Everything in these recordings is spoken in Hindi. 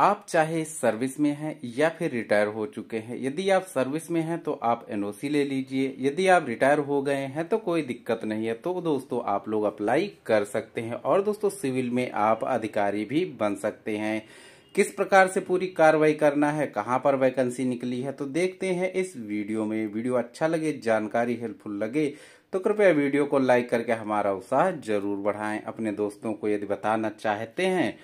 आप चाहे सर्विस में हैं या फिर रिटायर हो चुके हैं यदि आप सर्विस में हैं तो आप एनओसी ले लीजिए यदि आप रिटायर हो गए हैं तो कोई दिक्कत नहीं है तो दोस्तों आप लोग अप्लाई कर सकते हैं और दोस्तों सिविल में आप अधिकारी भी बन सकते हैं किस प्रकार से पूरी कार्रवाई करना है कहाँ पर वैकेंसी निकली है तो देखते हैं इस वीडियो में वीडियो अच्छा लगे जानकारी हेल्पफुल लगे तो कृपया वीडियो को लाइक करके हमारा उत्साह जरूर बढ़ाएं अपने दोस्तों को यदि बताना चाहते हैं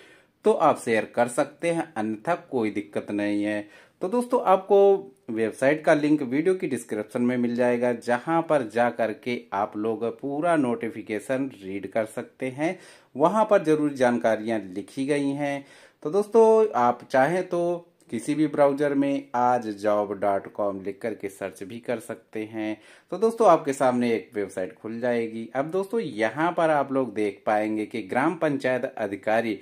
तो आप शेयर कर सकते हैं अन्यथा कोई दिक्कत नहीं है तो दोस्तों आपको वेबसाइट का लिंक वीडियो की डिस्क्रिप्शन में मिल जाएगा जहां पर जा करके आप लोग पूरा नोटिफिकेशन रीड कर सकते हैं वहां पर जरूरी जानकारियां लिखी गई हैं तो दोस्तों आप चाहें तो किसी भी ब्राउजर में आज जॉब डॉट कॉम लिख करके सर्च भी कर सकते हैं तो दोस्तों आपके सामने एक वेबसाइट खुल जाएगी अब दोस्तों यहाँ पर आप लोग देख पाएंगे कि ग्राम पंचायत अधिकारी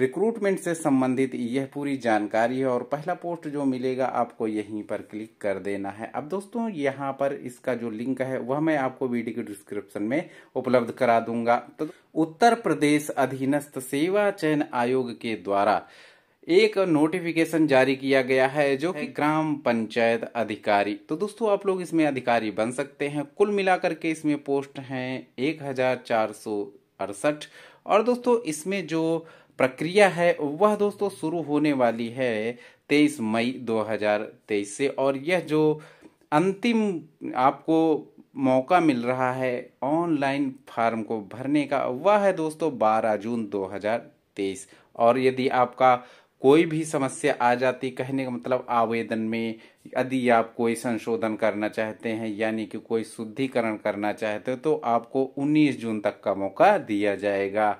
रिक्रूटमेंट से संबंधित यह पूरी जानकारी है और पहला पोस्ट जो मिलेगा आपको यहीं पर क्लिक कर देना है अब दोस्तों यहाँ पर इसका जो लिंक है वह मैं आपको वीडियो के डिस्क्रिप्शन में उपलब्ध करा दूंगा तो उत्तर प्रदेश अधीनस्थ सेवा चयन आयोग के द्वारा एक नोटिफिकेशन जारी किया गया है जो कि ग्राम पंचायत अधिकारी तो दोस्तों आप लोग इसमें अधिकारी बन सकते हैं कुल मिलाकर के इसमें पोस्ट हैं एक हजार चार सौ अड़सठ और दोस्तों इसमें जो प्रक्रिया है वह दोस्तों शुरू होने वाली है तेईस मई 2023 से और यह जो अंतिम आपको मौका मिल रहा है ऑनलाइन फार्म को भरने का वह है दोस्तों 12 जून 2023 और यदि आपका कोई भी समस्या आ जाती कहने का मतलब आवेदन में यदि आप कोई संशोधन करना चाहते हैं यानी कि कोई शुद्धिकरण करना चाहते हो तो आपको 19 जून तक का मौका दिया जाएगा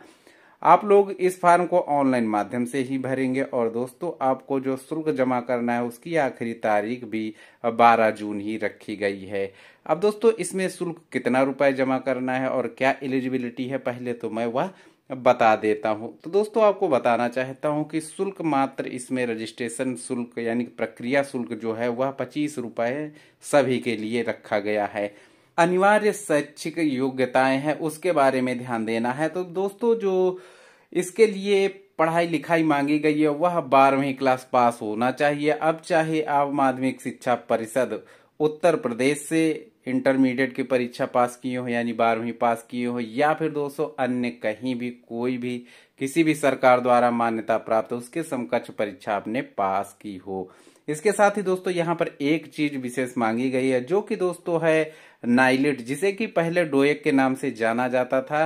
आप लोग इस फॉर्म को ऑनलाइन माध्यम से ही भरेंगे और दोस्तों आपको जो शुल्क जमा करना है उसकी आखिरी तारीख भी 12 जून ही रखी गई है अब दोस्तों इसमें शुल्क कितना रुपए जमा करना है और क्या एलिजिबिलिटी है पहले तो मैं वह बता देता हूँ तो दोस्तों आपको बताना चाहता हूँ कि शुल्क मात्र इसमें रजिस्ट्रेशन शुल्क यानी प्रक्रिया शुल्क जो है वह पच्चीस रुपये सभी के लिए रखा गया है अनिवार्य शैक्षिक योग्यताएं हैं उसके बारे में ध्यान देना है तो दोस्तों जो इसके लिए पढ़ाई लिखाई मांगी गई है वह बारहवीं क्लास पास होना चाहिए अब चाहे आप माध्यमिक शिक्षा परिषद उत्तर प्रदेश से इंटरमीडिएट की परीक्षा पास किए हो यानी बारहवीं पास किए हो या फिर दोस्तों अन्य कहीं भी कोई भी किसी भी सरकार द्वारा मान्यता प्राप्त उसके समकक्ष परीक्षा आपने पास की हो इसके साथ ही दोस्तों यहाँ पर एक चीज विशेष मांगी गई है जो कि दोस्तों है नाइलिट जिसे कि पहले डोएक के नाम से जाना जाता था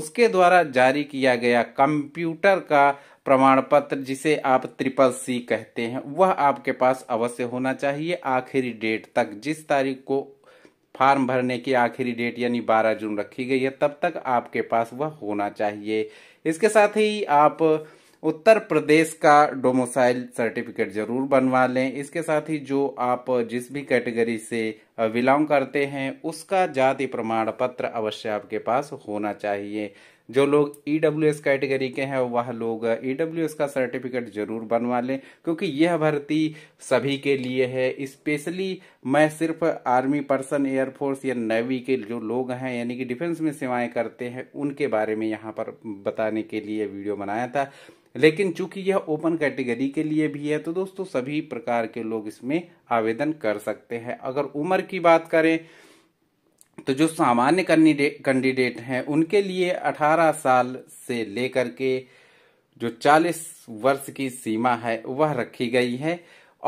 उसके द्वारा जारी किया गया कंप्यूटर का प्रमाण पत्र जिसे आप ट्रिपल सी कहते हैं वह आपके पास अवश्य होना चाहिए आखिरी डेट तक जिस तारीख को फार्म भरने की आखिरी डेट यानी 12 जून रखी गई है तब तक आपके पास वह होना चाहिए इसके साथ ही आप उत्तर प्रदेश का डोमोसाइल सर्टिफिकेट जरूर बनवा लें इसके साथ ही जो आप जिस भी कैटेगरी से बिलोंग करते हैं उसका जाति प्रमाण पत्र अवश्य आपके पास होना चाहिए जो लोग ई डब्ल्यू एस कैटेगरी के हैं वह लोग ई डब्ल्यू एस का सर्टिफिकेट जरूर बनवा लें क्योंकि यह भर्ती सभी के लिए है स्पेशली मैं सिर्फ आर्मी पर्सन एयरफोर्स या नेवी के जो लोग हैं यानी कि डिफेंस में सेवाएं करते हैं उनके बारे में यहाँ पर बताने के लिए वीडियो बनाया था लेकिन चूंकि यह ओपन कैटेगरी के लिए भी है तो दोस्तों सभी प्रकार के लोग इसमें आवेदन कर सकते हैं अगर उम्र की बात करें तो जो सामान्य कैंडिडेट हैं उनके लिए 18 साल से लेकर के जो 40 वर्ष की सीमा है वह रखी गई है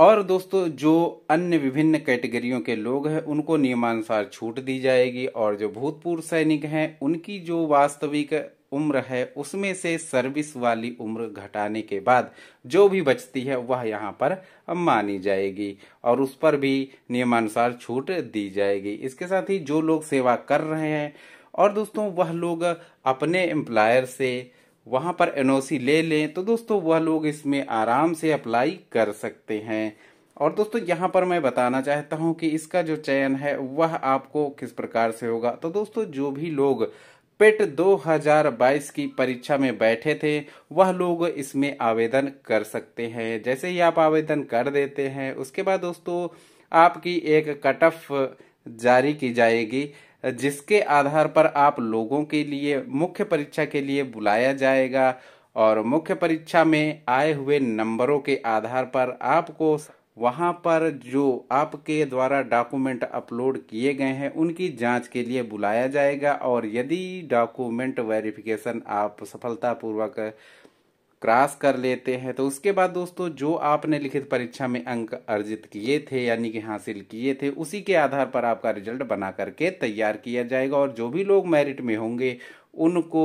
और दोस्तों जो अन्य विभिन्न कैटेगरियों के लोग हैं उनको नियमानुसार छूट दी जाएगी और जो भूतपूर्व सैनिक हैं उनकी जो वास्तविक उम्र है उसमें से सर्विस वाली उम्र घटाने के बाद जो भी बचती है वह यहाँ पर मानी जाएगी और उस पर भी नियमानुसार छूट दी जाएगी इसके साथ ही जो लोग सेवा कर रहे हैं और दोस्तों वह लोग अपने एम्प्लायर से वहाँ पर एनओसी ले लें तो दोस्तों वह लोग इसमें आराम से अप्लाई कर सकते हैं और दोस्तों यहाँ पर मैं बताना चाहता हूँ कि इसका जो चयन है वह आपको किस प्रकार से होगा तो दोस्तों जो भी लोग पेट 2022 की परीक्षा में बैठे थे वह लोग इसमें आवेदन कर सकते हैं जैसे ही आप आवेदन कर देते हैं उसके बाद दोस्तों आपकी एक कट ऑफ जारी की जाएगी जिसके आधार पर आप लोगों के लिए मुख्य परीक्षा के लिए बुलाया जाएगा और मुख्य परीक्षा में आए हुए नंबरों के आधार पर आपको वहां पर जो आपके द्वारा डॉक्यूमेंट अपलोड किए गए हैं उनकी जांच के लिए बुलाया जाएगा और यदि डॉक्यूमेंट वेरिफिकेशन आप सफलतापूर्वक क्रॉस कर लेते हैं तो उसके बाद दोस्तों जो आपने लिखित परीक्षा में अंक अर्जित किए थे यानी कि हासिल किए थे उसी के आधार पर आपका रिजल्ट बना करके तैयार किया जाएगा और जो भी लोग मेरिट में होंगे उनको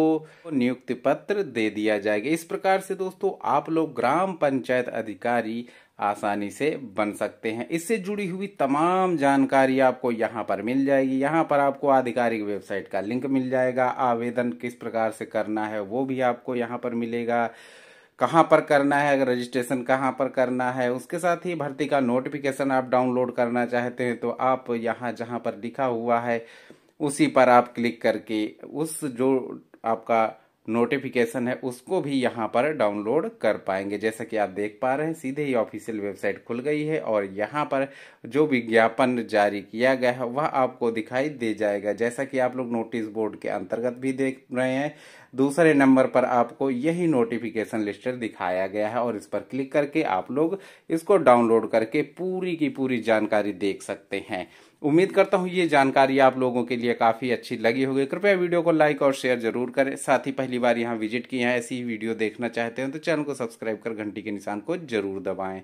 नियुक्ति पत्र दे दिया जाएगा इस प्रकार से दोस्तों आप लोग ग्राम पंचायत अधिकारी आसानी से बन सकते हैं इससे जुड़ी हुई तमाम जानकारी आपको यहाँ पर मिल जाएगी यहाँ पर आपको आधिकारिक वेबसाइट का लिंक मिल जाएगा आवेदन किस प्रकार से करना है वो भी आपको यहाँ पर मिलेगा कहाँ पर करना है अगर रजिस्ट्रेशन कहाँ पर करना है उसके साथ ही भर्ती का नोटिफिकेशन आप डाउनलोड करना चाहते हैं तो आप यहाँ जहाँ पर लिखा हुआ है उसी पर आप क्लिक करके उस जो आपका नोटिफिकेशन है उसको भी यहाँ पर डाउनलोड कर पाएंगे जैसा कि आप देख पा रहे हैं सीधे ही ऑफिशियल वेबसाइट खुल गई है और यहाँ पर जो विज्ञापन जारी किया गया है वह आपको दिखाई दे जाएगा जैसा कि आप लोग नोटिस बोर्ड के अंतर्गत भी देख रहे हैं दूसरे नंबर पर आपको यही नोटिफिकेशन लिस्टर दिखाया गया है और इस पर क्लिक करके आप लोग इसको डाउनलोड करके पूरी की पूरी जानकारी देख सकते हैं उम्मीद करता हूँ ये जानकारी आप लोगों के लिए काफ़ी अच्छी लगी होगी कृपया वीडियो को लाइक और शेयर जरूर करें साथ ही पहली बार यहाँ विजिट किए हैं ऐसी ही वीडियो देखना चाहते हैं तो चैनल को सब्सक्राइब कर घंटी के निशान को जरूर दबाएं